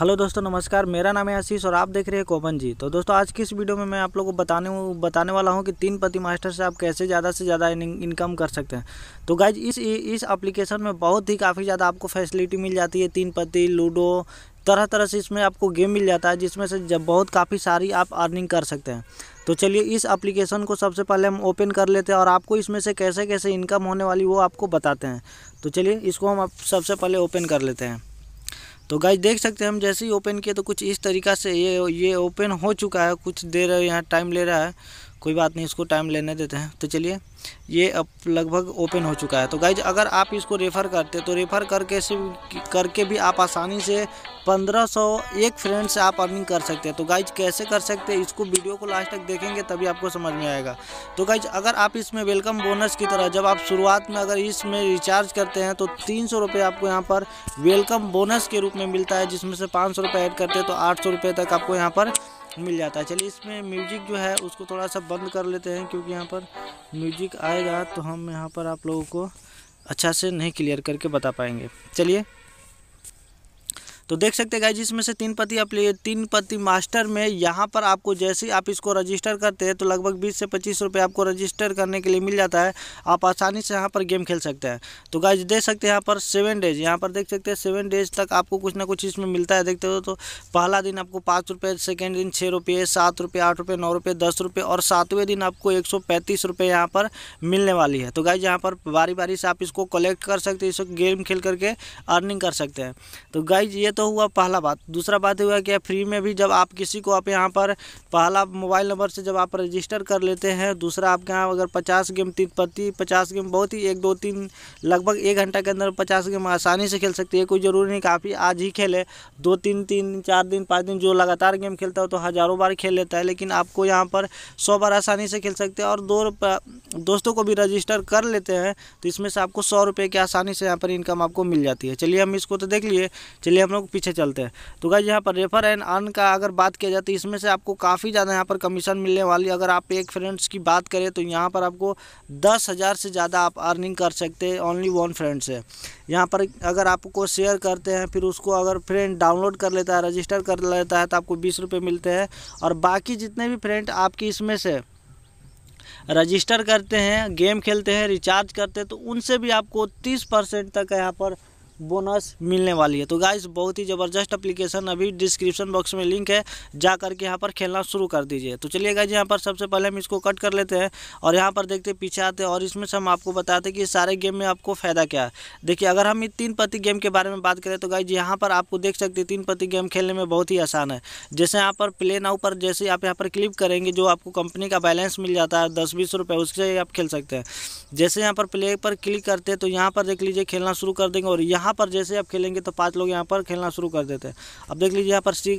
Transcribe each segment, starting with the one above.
hello दोस्तों नमस्कार मेरा नाम है आशीष और आप देख रहे हैं कोपन जी तो दोस्तों आज की इस वीडियो में मैं आप लोगों को बताने बताने वाला हूं कि तीन पति मास्टर से आप कैसे ज़्यादा से ज़्यादा इनकम कर सकते हैं तो गाइज इस इस एप्लीकेशन में बहुत ही काफ़ी ज़्यादा आपको फैसिलिटी मिल जाती है तीन पति लूडो तरह तरह से इसमें आपको गेम मिल जाता है जिसमें से जब बहुत काफ़ी सारी आप अर्निंग कर सकते हैं तो चलिए इस एप्लीकेशन को सबसे पहले हम ओपन कर लेते हैं और आपको इसमें से कैसे कैसे इनकम होने वाली वो आपको बताते हैं तो चलिए इसको हम सबसे पहले ओपन कर लेते हैं तो गाइज देख सकते हैं हम जैसे ही ओपन किए तो कुछ इस तरीका से ये ये ओपन हो चुका है कुछ देर यहाँ टाइम ले रहा है कोई बात नहीं इसको टाइम लेने देते हैं तो चलिए ये अब लगभग ओपन हो चुका है तो गाइज अगर आप इसको रेफ़र करते तो रेफ़र करके से करके भी आप आसानी से 1500 एक फ्रेंड से आप अर्निंग कर सकते हैं तो गाइज कैसे कर सकते हैं इसको वीडियो को लास्ट तक देखेंगे तभी आपको समझ में आएगा तो गाइज अगर आप इसमें वेलकम बोनस की तरह जब आप शुरुआत में अगर इसमें रिचार्ज करते हैं तो तीन सौ आपको यहाँ पर वेलकम बोनस के रूप में मिलता है जिसमें से पाँच सौ ऐड करते हैं तो आठ सौ तक आपको यहाँ पर मिल जाता है चलिए इसमें म्यूजिक जो है उसको थोड़ा सा बंद कर लेते हैं क्योंकि यहाँ पर म्यूजिक टॉपिक आएगा तो हम यहाँ पर आप लोगों को अच्छा से नहीं क्लियर करके बता पाएंगे चलिए तो देख सकते हैं गाइज इसमें से तीन पति आप तीन पति मास्टर में यहाँ पर आपको जैसे ही आप इसको रजिस्टर करते हैं तो लगभग बीस से पच्चीस रुपये आपको रजिस्टर करने के लिए मिल जाता है आप आसानी से यहाँ पर गेम खेल सकते हैं तो गाइज देख सकते हैं यहाँ पर सेवन डेज यहाँ पर देख सकते हैं सेवन डेज तक आपको कुछ ना कुछ इसमें मिलता है देखते हो तो पहला दिन आपको पाँच रुपये सेकेंड दिन छः रुपये सात रुपये आठ रुपये नौ रुपये दस रुपये और सातवें दिन आपको एक सौ पैंतीस रुपये यहाँ पर मिलने वाली है तो गाइज यहाँ पर बारी बारी से आप इसको कलेक्ट कर सकते हैं इसको गेम खेल करके अर्निंग कर सकते हैं तो गाइज ये तो तो हुआ पहला बात दूसरा बात हुआ कि फ्री में भी जब आप किसी को आप यहाँ पर पहला मोबाइल नंबर से जब आप रजिस्टर कर लेते हैं दूसरा आपके यहाँ अगर पचास गेम तीन प्रति पचास गेम बहुत ही एक दो तीन लगभग एक घंटा के अंदर पचास गेम आसानी से खेल सकती है कोई ज़रूरी नहीं कि आप ही आज ही खेले दो तीन तीन चार दिन पाँच दिन जो लगातार गेम खेलता हो तो हज़ारों बार खेल लेता है लेकिन आपको यहाँ पर सौ बार आसानी से खेल सकते हैं और दो दोस्तों को भी रजिस्टर कर लेते हैं तो इसमें से आपको सौ रुपये की आसानी से यहाँ पर इनकम आपको मिल जाती है चलिए हम इसको तो देख लिए चलिए हम लोग पीछे चलते हैं तो गाइज यहाँ पर रेफर एंड अर्न का अगर बात किया जाए तो इसमें से आपको काफ़ी ज़्यादा यहाँ पर कमीशन मिलने वाली अगर आप एक फ्रेंड्स की बात करें तो यहाँ पर आपको दस हज़ार से ज़्यादा आप अर्निंग कर सकते हैं ओनली वन फ्रेंड से यहाँ पर अगर आपको शेयर करते हैं फिर उसको अगर फ्रेंड डाउनलोड कर लेता है रजिस्टर कर लेता है तो आपको बीस रुपये मिलते हैं और बाकी जितने भी फ्रेंड आपकी इसमें से रजिस्टर करते हैं गेम खेलते हैं रिचार्ज करते हैं तो उनसे भी आपको तीस परसेंट तक यहाँ पर बोनस मिलने वाली है तो गाइस बहुत ही ज़बरदस्त एप्लीकेशन अभी डिस्क्रिप्शन बॉक्स में लिंक है जा करके यहाँ पर खेलना शुरू कर दीजिए तो चलिए गाइस यहाँ पर सबसे पहले हम इसको कट कर लेते हैं और यहाँ पर देखते पीछे आते हैं और इसमें से हम आपको बताते हैं कि सारे गेम में आपको फ़ायदा क्या है देखिए अगर हम इस तीन पत्ती गेम के बारे में बात करें तो गाइज यहाँ पर आपको देख सकते तीन पत्ती गेम खेलने में बहुत ही आसान है जैसे यहाँ पर प्ले नाउ पर जैसे आप यहाँ पर क्लिक करेंगे जो आपको कंपनी का बैलेंस मिल जाता है दस बीस रुपये उससे आप खेल सकते हैं जैसे यहाँ पर प्ले पर क्लिक करते हैं तो यहाँ पर देख लीजिए खेलना शुरू कर देंगे और यहाँ यहाँ पर जैसे आप खेलेंगे तो पाँच लोग यहाँ पर खेलना शुरू कर देते हैं अब देख लीजिए यहाँ पर सी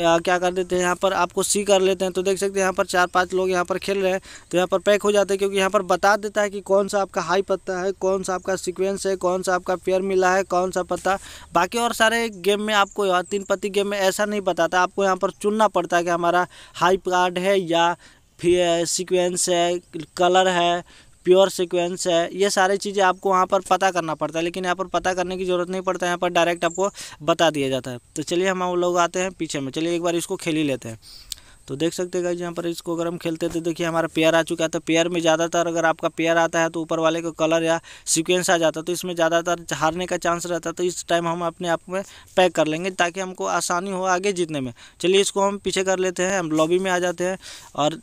आ, क्या कर देते हैं यहाँ पर आपको सी कर लेते हैं तो देख सकते हैं यहाँ पर चार पांच लोग यहाँ पर खेल रहे हैं तो यहाँ पर पैक हो जाते हैं क्योंकि यहाँ पर बता देता है कि कौन सा आपका हाई पत्ता है कौन सा आपका सीक्वेंस है कौन सा आपका पेयर मिला है कौन सा पत्ता बाकी और सारे गेम में आपको तीन पत्ती गेम में ऐसा नहीं बताता आपको यहाँ पर चुनना पड़ता है कि हमारा हाई कार्ड है या फिर सिक्वेंस है कलर है प्योर सिक्वेंस है ये सारी चीज़ें आपको वहाँ पर पता करना पड़ता है लेकिन यहाँ पर पता करने की ज़रूरत नहीं पड़ता है यहाँ पर डायरेक्ट आपको बता दिया जाता है तो चलिए हम लोग आते हैं पीछे में चलिए एक बार इसको खेल ही लेते हैं तो देख सकते हैं यहाँ पर इसको अगर हम खेलते थे तो देखिए हमारा पेयर आ चुका है तो पेयर में ज़्यादातर अगर आपका पेयर आता है तो ऊपर वाले का कलर या सीक्वेंस आ जाता है तो इसमें ज़्यादातर हारने का चांस रहता है तो इस टाइम हम अपने आप में पैक कर लेंगे ताकि हमको आसानी हो आगे जीतने में चलिए इसको हम पीछे कर लेते हैं हम लॉबी में आ जाते हैं और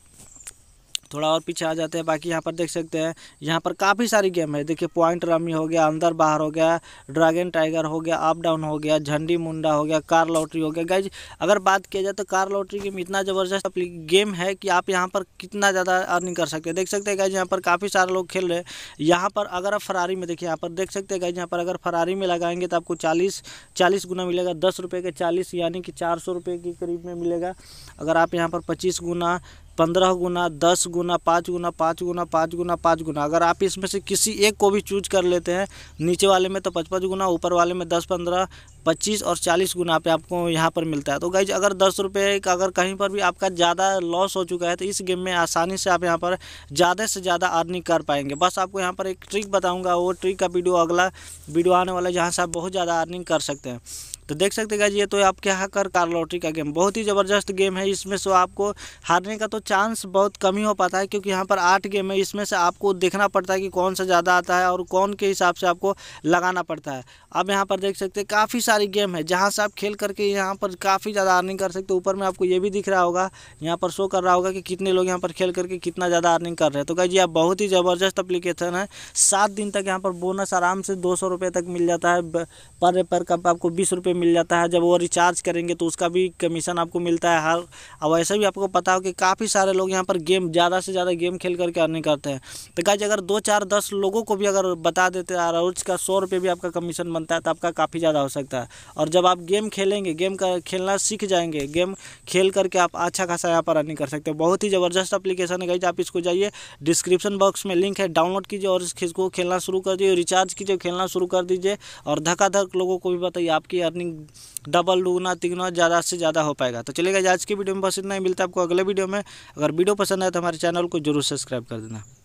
थोड़ा और पीछे आ जाते हैं बाकी यहाँ पर देख सकते हैं यहाँ पर काफ़ी सारी गेम है देखिए पॉइंट रमी हो गया अंदर बाहर हो गया ड्रैगन टाइगर हो गया अप डाउन हो गया झंडी मुंडा हो गया कार लॉटरी हो गया गाइज अगर बात किया जाए तो कार लॉटरी गेम इतना ज़बरदस्त गेम है कि आप यहाँ पर कितना ज़्यादा अर्निंग कर सकते हैं देख सकते हैं गाइज यहाँ पर काफ़ी सारे लोग खेल रहे हैं यहाँ पर अगर आप फरारी में देखिए यहाँ पर देख सकते हैं गाइज यहाँ पर अगर फरारी में लगाएंगे तो आपको चालीस चालीस गुना मिलेगा दस रुपये के चालीस यानी कि चार सौ रुपये के करीब में मिलेगा अगर आप यहाँ पर पच्चीस गुना पंद्रह गुना दस गुना पाँच गुना पाँच गुना पाँच गुना पाँच गुना अगर आप इसमें से किसी एक को भी चूज कर लेते हैं नीचे वाले में तो पचपन गुना ऊपर वाले में दस पंद्रह पच्चीस और चालीस गुना पे आपको यहाँ पर मिलता है तो गाइज अगर दस रुपये का अगर कहीं पर भी आपका ज़्यादा लॉस हो चुका है तो इस गेम में आसानी से आप यहाँ पर ज़्यादा से ज़्यादा अर्निंग कर पाएंगे बस आपको यहाँ पर एक ट्रिक बताऊँगा वो ट्रिक का वीडियो अगला वीडियो आने वाला है जहाँ से आप बहुत ज़्यादा अर्निंग कर सकते हैं तो देख सकते हैं ये तो आपके यहाँ कर कार लॉटरी का गेम बहुत ही ज़बरदस्त गेम है इसमें से आपको हारने का तो चांस बहुत कम ही हो पाता है क्योंकि यहाँ पर आठ गेम है इसमें से आपको देखना पड़ता है कि कौन सा ज़्यादा आता है और कौन के हिसाब से आपको लगाना पड़ता है अब यहाँ पर देख सकते हैं काफ़ी सारी गेम है जहाँ से आप खेल करके यहाँ पर काफ़ी ज़्यादा अर्निंग कर सकते ऊपर में आपको ये भी दिख रहा होगा यहाँ पर शो कर रहा होगा कि कितने लोग यहाँ पर खेल करके कितना ज़्यादा अर्निंग कर रहे हैं तो जी आप बहुत ही ज़बरदस्त अप्लीकेशन है सात दिन तक यहाँ पर बोनस आराम से दो सौ तक मिल जाता है पर पर कप आपको बीस रुपये मिल जाता है जब वो रिचार्ज करेंगे तो उसका भी कमीशन आपको मिलता है हर और वैसे भी आपको पता हो कि काफ़ी सारे लोग यहाँ पर गेम ज़्यादा से ज़्यादा गेम खेल करके अर्निंग करते हैं तो कहा अगर दो चार दस लोगों को भी अगर बता देते हैं रोज का सौ रुपये भी आपका कमीशन बनता है तो आपका काफ़ी ज़्यादा हो सकता है और जब आप गेम खेलेंगे गेम का खेलना सीख जाएंगे गेम खेल करके आप अच्छा खासा यहाँ पर अर्निंग कर सकते हैं बहुत ही ज़बरदस्त अपलीकेशन है कहीं आप इसको जाइए डिस्क्रिप्शन बॉक्स में लिंक है डाउनलोड कीजिए और इसको खेलना शुरू कर दीजिए रिचार्ज कीजिए खेलना शुरू कर दीजिए और धकाधक लोगों को भी बताइए आपकी अर्निंग डबल दुगना तिगुना ज़्यादा से ज़्यादा हो पाएगा तो चलेगा आज की वीडियो में बस इतना ही मिलता है आपको अगले वीडियो में अगर वीडियो पसंद आए तो हमारे चैनल को जरूर सब्सक्राइब कर देना